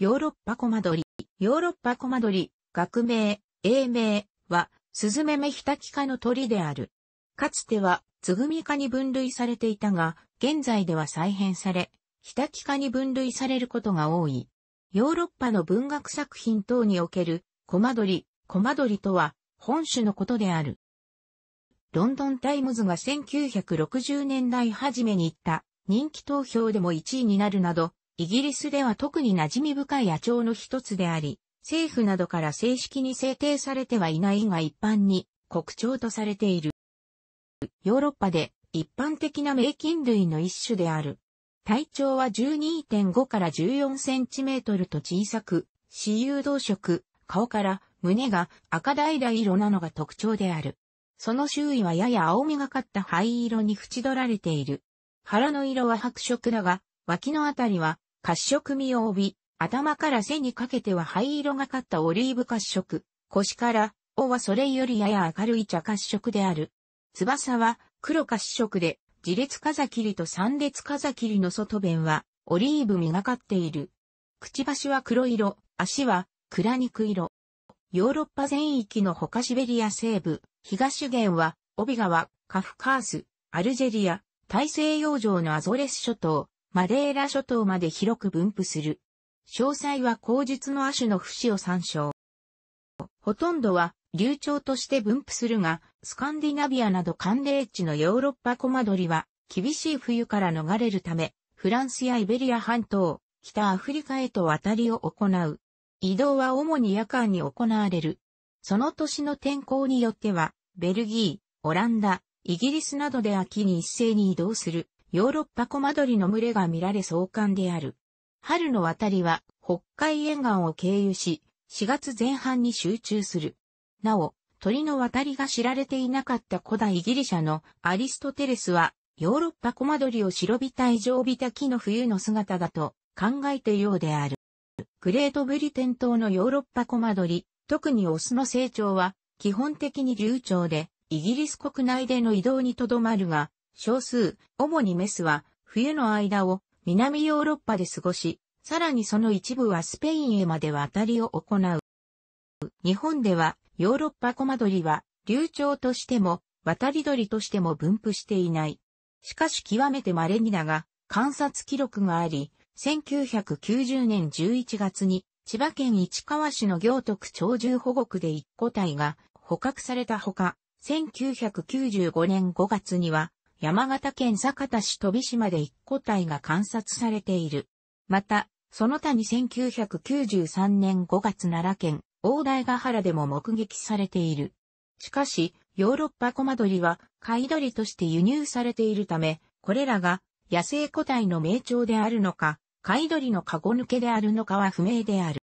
ヨーロッパコマドリ。ヨーロッパコマドリ、学名、英名は、スズメメヒタキ科の鳥である。かつては、つぐみ科に分類されていたが、現在では再編され、ヒタキ科に分類されることが多い。ヨーロッパの文学作品等における、コマドリ、コマドリとは、本種のことである。ロンドンタイムズが1960年代初めに行った人気投票でも1位になるなど、イギリスでは特に馴染み深い野鳥の一つであり、政府などから正式に制定されてはいないが一般に国鳥とされている。ヨーロッパで一般的な名菌類の一種である。体長は12.5から14センチメートルと小さく、私有動色、顔から胸が赤橙色なのが特徴である。その周囲はやや青みがかった灰色に縁取られている。腹の色は白色だが、脇のあたりは褐色味を帯び、頭から背にかけては灰色がかったオリーブ褐色、腰から尾はそれよりやや明るい茶褐色である。翼は黒褐色で、自列風切りと三列風切りの外弁はオリーブ身がかっている。くちばしは黒色、足は暗肉色。ヨーロッパ全域の他シベリア西部、東原は、オビ川、カフカース、アルジェリア、大西洋上のアゾレス諸島、マデーラ諸島まで広く分布する。詳細は口述の亜種の節を参照。ほとんどは流暢として分布するが、スカンディナビアなど寒冷地のヨーロッパコマドリは厳しい冬から逃れるため、フランスやイベリア半島、北アフリカへと渡りを行う。移動は主に夜間に行われる。その年の天候によっては、ベルギー、オランダ、イギリスなどで秋に一斉に移動するヨーロッパコマドリの群れが見られ壮観である。春の渡りは北海沿岸を経由し、4月前半に集中する。なお、鳥の渡りが知られていなかった古代ギリシャのアリストテレスは、ヨーロッパコマドリを白びた異常びた木の冬の姿だと考えてようである。グレートブリテン島のヨーロッパコマドリ、特にオスの成長は基本的に流暢で、イギリス国内での移動にとどまるが、少数、主にメスは、冬の間を南ヨーロッパで過ごし、さらにその一部はスペインへまで渡りを行う。日本では、ヨーロッパコマドリは、流鳥としても、渡り鳥としても分布していない。しかし極めて稀にだが、観察記録があり、1990年11月に、千葉県市川市の行徳鳥獣保護区で一個体が捕獲されたほか、1995年5月には、山形県酒田市飛島で1個体が観察されている。また、その他に1993年5月奈良県大台ヶ原でも目撃されている。しかし、ヨーロッパコマドリは貝鳥として輸入されているため、これらが野生個体の名鳥であるのか、貝鳥のカゴ抜けであるのかは不明である。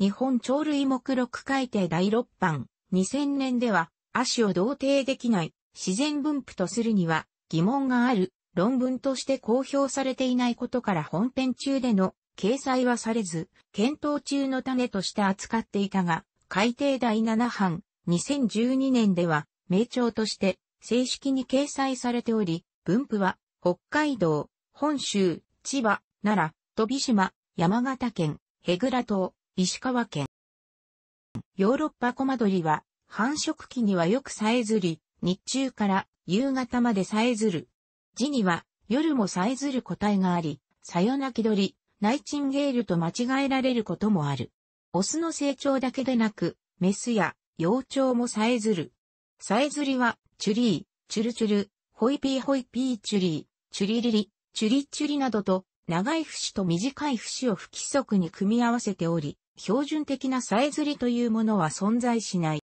日本鳥類目録改定第6版2000年では、足を同定できない自然分布とするには、疑問がある論文として公表されていないことから本編中での掲載はされず、検討中の種として扱っていたが、改定第7版2012年では名称として正式に掲載されており、分布は北海道、本州、千葉、奈良、飛島、山形県、ヘグラ島、石川県。ヨーロッパコマドリは繁殖期にはよくさえずり、日中から夕方までさえずる。字には、夜もさえずる答えがあり、さよなき鳥、ナイチンゲールと間違えられることもある。オスの成長だけでなく、メスや幼鳥もさえずる。さえずりは、チュリー、チュルチュル、ホイピーホイピーチュリー、チュリリリ、チュリチュリなどと、長い節と短い節を不規則に組み合わせており、標準的なさえずりというものは存在しない。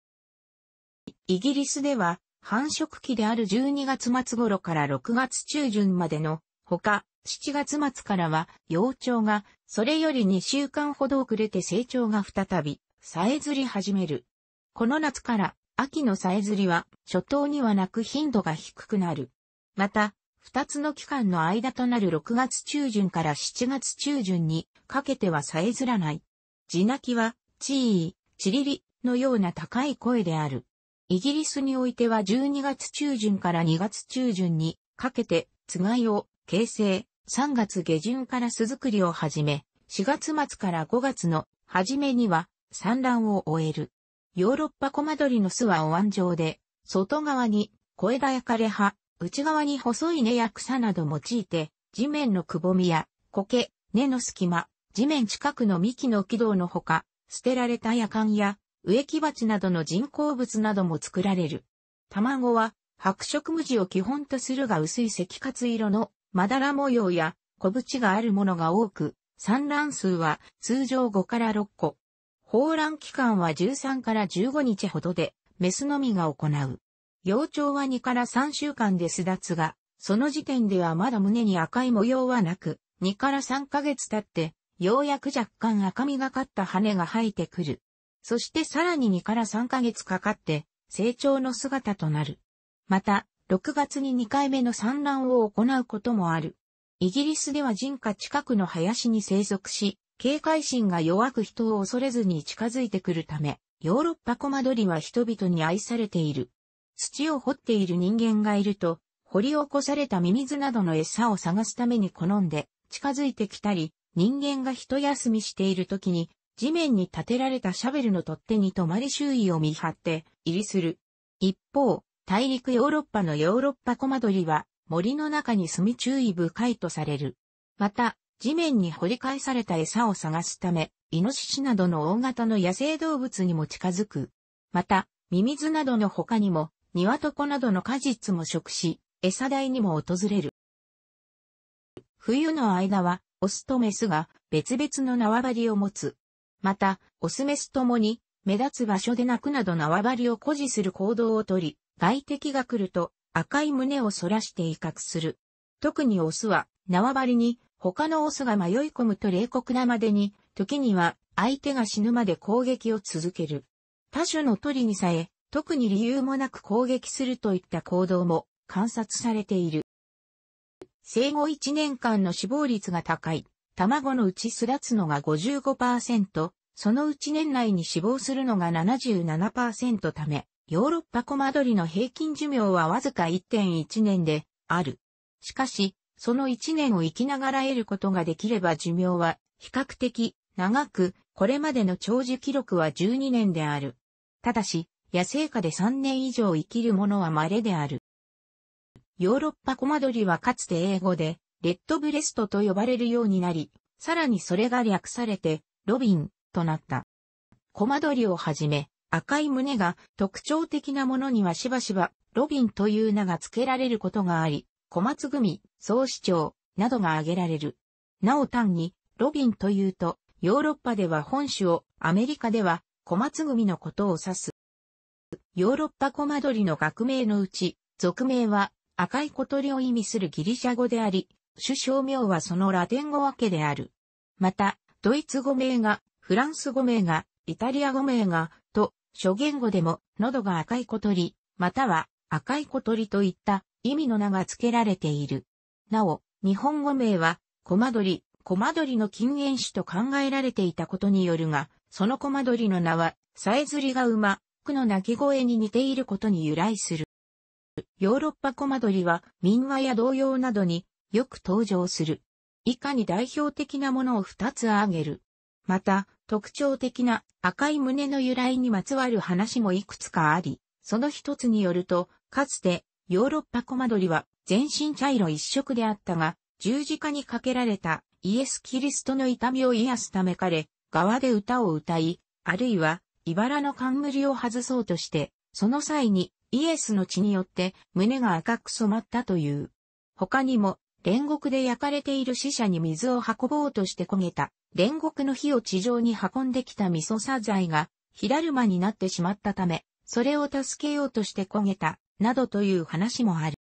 イギリスでは、繁殖期である12月末頃から6月中旬までの、ほか、7月末からは、幼鳥が、それより2週間ほど遅れて成長が再び、さえずり始める。この夏から、秋のさえずりは、初冬にはなく頻度が低くなる。また、二つの期間の間となる6月中旬から7月中旬にかけてはさえずらない。地鳴きは、チー、チリリのような高い声である。イギリスにおいては12月中旬から2月中旬にかけて、つがいを形成、3月下旬から巣作りを始め、4月末から5月の初めには産卵を終える。ヨーロッパコマドリの巣はお椀状で、外側に小枝や枯れ葉、内側に細い根や草など用いて、地面のくぼみや苔、根の隙間、地面近くの幹の軌道のほか、捨てられた夜間や植木鉢などの人工物なども作られる。卵は白色無地を基本とするが薄い赤活色のまだら模様や小縁があるものが多く、産卵数は通常5から6個。放卵期間は13から15日ほどで、メスのみが行う。幼鳥は2から3週間で巣立つが、その時点ではまだ胸に赤い模様はなく、2から3ヶ月経って、ようやく若干赤みがかった羽が生えてくる。そしてさらに2から3ヶ月かかって成長の姿となる。また、6月に2回目の産卵を行うこともある。イギリスでは人家近くの林に生息し、警戒心が弱く人を恐れずに近づいてくるため、ヨーロッパコマドリは人々に愛されている。土を掘っている人間がいると、掘り起こされたミミズなどの餌を探すために好んで、近づいてきたり、人間が一休みしている時に地面に立てられたシャベルの取っ手に止まり周囲を見張って、入りする。一方、大陸ヨーロッパのヨーロッパコマドリは、森の中に住み注意深いとされる。また、地面に掘り返された餌を探すため、イノシシなどの大型の野生動物にも近づく。また、ミミズなどの他にも、ニワトコなどの果実も食し、餌代にも訪れる。冬の間は、オスとメスが別々の縄張りを持つ。また、オスメスともに、目立つ場所で泣くなど縄張りを誇示する行動をとり、外敵が来ると赤い胸を反らして威嚇する。特にオスは縄張りに他のオスが迷い込むと冷酷なまでに、時には相手が死ぬまで攻撃を続ける。他種の鳥にさえ、特に理由もなく攻撃するといった行動も観察されている。生後1年間の死亡率が高い卵のうち巣立つのが55%、そのうち年内に死亡するのが77%ため、ヨーロッパコマドリの平均寿命はわずか1.1年である。しかし、その1年を生きながら得ることができれば寿命は比較的長く、これまでの長寿記録は12年である。ただし、野生下で3年以上生きるものは稀である。ヨーロッパコマドリはかつて英語でレッドブレストと呼ばれるようになり、さらにそれが略されて、ロビンとなった。コマドリをはじめ、赤い胸が特徴的なものにはしばしば、ロビンという名が付けられることがあり、小松組、総市長、などが挙げられる。なお単に、ロビンというと、ヨーロッパでは本種を、アメリカでは小松組のことを指す。ヨーロッパコマドリの学名のうち、俗名は赤い小鳥を意味するギリシャ語であり、首相名はそのラテン語訳である。また、ドイツ語名が、フランス語名が、イタリア語名が、と、諸言語でも、喉が赤い小鳥、または赤い小鳥といった意味の名が付けられている。なお、日本語名は、コマドリ、コマドリの近煙種と考えられていたことによるが、そのコマドリの名は、さえずりが馬、クの鳴き声に似ていることに由来する。ヨーロッパコマドリは、民話や童謡などによく登場する。以下に代表的なものを二つ挙げる。また、特徴的な赤い胸の由来にまつわる話もいくつかあり、その一つによると、かつてヨーロッパコマドリは全身茶色一色であったが、十字架にかけられたイエス・キリストの痛みを癒すため彼、側で歌を歌い、あるいは、茨の冠を外そうとして、その際にイエスの血によって胸が赤く染まったという。他にも、煉獄で焼かれている死者に水を運ぼうとして焦げた、煉獄の火を地上に運んできた味噌サザエが、火だるまになってしまったため、それを助けようとして焦げた、などという話もある。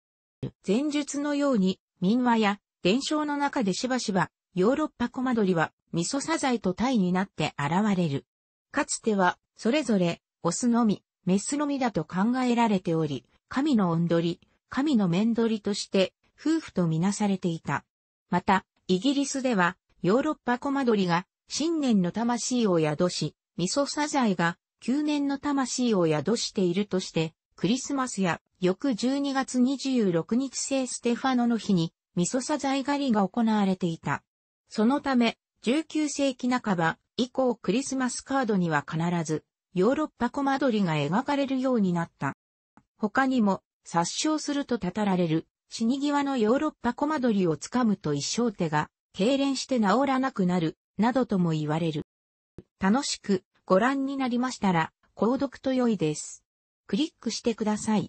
前述のように、民話や伝承の中でしばしば、ヨーロッパコマドリは、味噌サザエとタイになって現れる。かつては、それぞれ、オスのみ、メスのみだと考えられており、神のおんり、神の面取りとして、夫婦とみなされていた。また、イギリスでは、ヨーロッパコマドリが、新年の魂を宿し、ミソサザエが、旧年の魂を宿しているとして、クリスマスや、翌12月26日聖ステファノの日に、ミソサザエ狩りが行われていた。そのため、19世紀半ば以降クリスマスカードには必ず、ヨーロッパコマドリが描かれるようになった。他にも、殺傷するとたたられる、死に際のヨーロッパコマドリをつかむと一生手が、痙攣して治らなくなる、などとも言われる。楽しくご覧になりましたら、購読と良いです。クリックしてください。